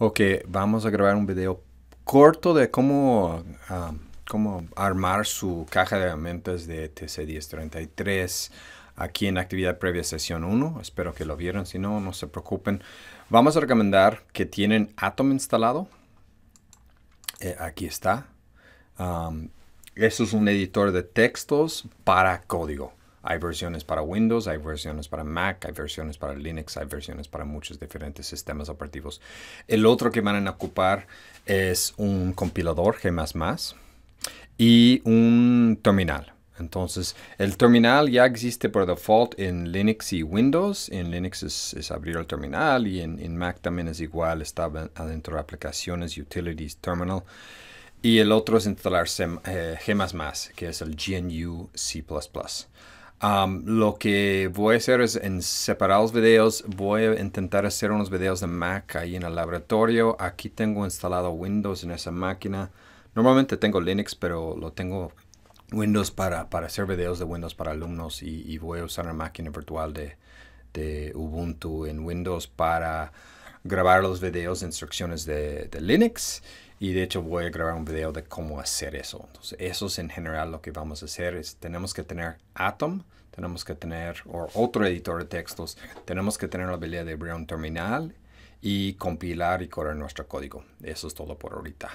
Ok, vamos a grabar un video corto de cómo, ah, cómo armar su caja de herramientas de e TC1033 aquí en actividad previa sesión 1. Espero que lo vieron, si no, no se preocupen. Vamos a recomendar que tienen Atom instalado. Eh, aquí está. Esto ah, eso es un editor de textos para código. Hay versiones para Windows, hay versiones para Mac, hay versiones para Linux, hay versiones para muchos diferentes sistemas operativos. El otro que van a ocupar es un compilador G ⁇ y un terminal. Entonces, el terminal ya existe por default en Linux y Windows. En Linux es, abrir el terminal y en, Mac también es igual. Está adentro de aplicaciones, utilities, terminal. Y el otro es instalarse eh, G++, que es el GNU C++. Um, lo que voy a hacer es en separados videos, voy a intentar hacer unos videos de Mac ahí en el laboratorio. Aquí tengo instalado Windows en esa máquina. Normalmente tengo Linux, pero lo tengo Windows para, hacer videos de Windows para alumnos y, voy a usar una máquina virtual de Ubuntu en Windows para grabar los videos de instrucciones de, Linux y de hecho voy a grabar un video de cómo hacer eso. Entonces, eso es en general lo que vamos a hacer. Es, tenemos que tener Atom, tenemos que tener otro editor de textos, tenemos que tener la habilidad de abrir un terminal y compilar y correr nuestro código. Eso es todo por ahorita.